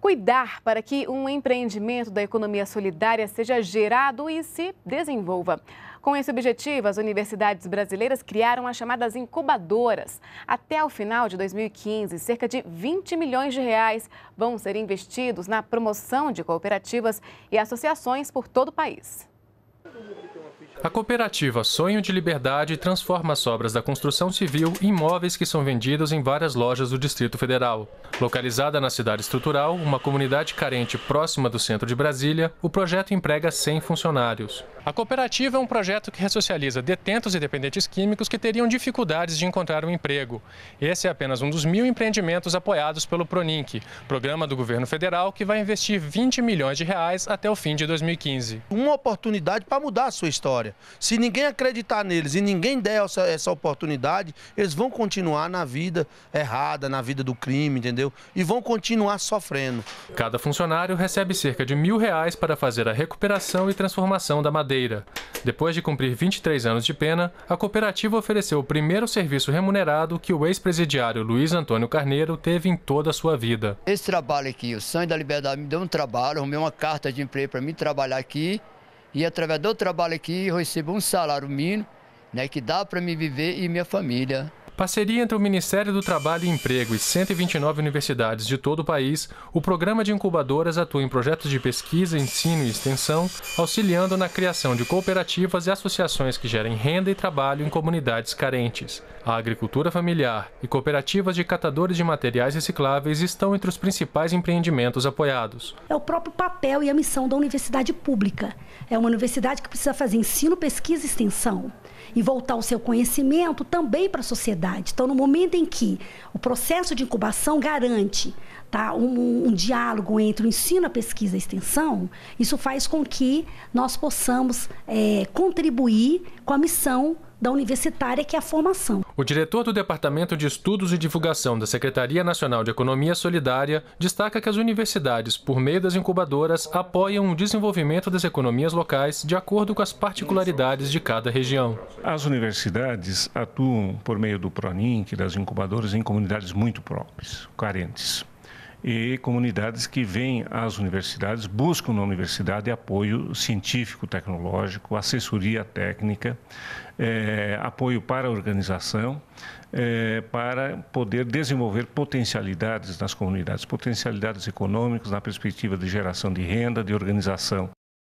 cuidar para que um empreendimento da economia solidária seja gerado e se desenvolva. Com esse objetivo, as universidades brasileiras criaram as chamadas incubadoras. Até o final de 2015, cerca de 20 milhões de reais vão ser investidos na promoção de cooperativas e associações por todo o país. A cooperativa Sonho de Liberdade transforma as obras da construção civil em móveis que são vendidos em várias lojas do Distrito Federal. Localizada na cidade estrutural, uma comunidade carente próxima do centro de Brasília, o projeto emprega 100 funcionários. A cooperativa é um projeto que ressocializa detentos e dependentes químicos que teriam dificuldades de encontrar um emprego. Esse é apenas um dos mil empreendimentos apoiados pelo Proninc, programa do governo federal que vai investir 20 milhões de reais até o fim de 2015. Uma oportunidade para mudar a sua história vitória. Se ninguém acreditar neles e ninguém der essa, essa oportunidade, eles vão continuar na vida errada, na vida do crime, entendeu? E vão continuar sofrendo. Cada funcionário recebe cerca de mil reais para fazer a recuperação e transformação da madeira. Depois de cumprir 23 anos de pena, a cooperativa ofereceu o primeiro serviço remunerado que o ex-presidiário Luiz Antônio Carneiro teve em toda a sua vida. Esse trabalho aqui, o Sangue da Liberdade, me deu um trabalho, arrumei uma carta de emprego para mim trabalhar aqui e através do trabalho aqui eu recebo um salário mínimo, né, que dá para me viver e minha família. Parceria entre o Ministério do Trabalho e Emprego e 129 universidades de todo o país, o programa de incubadoras atua em projetos de pesquisa, ensino e extensão, auxiliando na criação de cooperativas e associações que gerem renda e trabalho em comunidades carentes. A agricultura familiar e cooperativas de catadores de materiais recicláveis estão entre os principais empreendimentos apoiados. É o próprio papel e a missão da universidade pública. É uma universidade que precisa fazer ensino, pesquisa e extensão e voltar o seu conhecimento também para a sociedade então, no momento em que o processo de incubação garante tá? um, um diálogo entre o ensino, a pesquisa e a extensão, isso faz com que nós possamos é, contribuir com a missão da universitária, que é a formação. O diretor do Departamento de Estudos e Divulgação da Secretaria Nacional de Economia Solidária destaca que as universidades, por meio das incubadoras, apoiam o desenvolvimento das economias locais de acordo com as particularidades de cada região. As universidades atuam por meio do PRONINC, das incubadoras, em comunidades muito pobres, carentes e comunidades que vêm às universidades, buscam na universidade apoio científico, tecnológico, assessoria técnica, é, apoio para a organização, é, para poder desenvolver potencialidades nas comunidades, potencialidades econômicas na perspectiva de geração de renda, de organização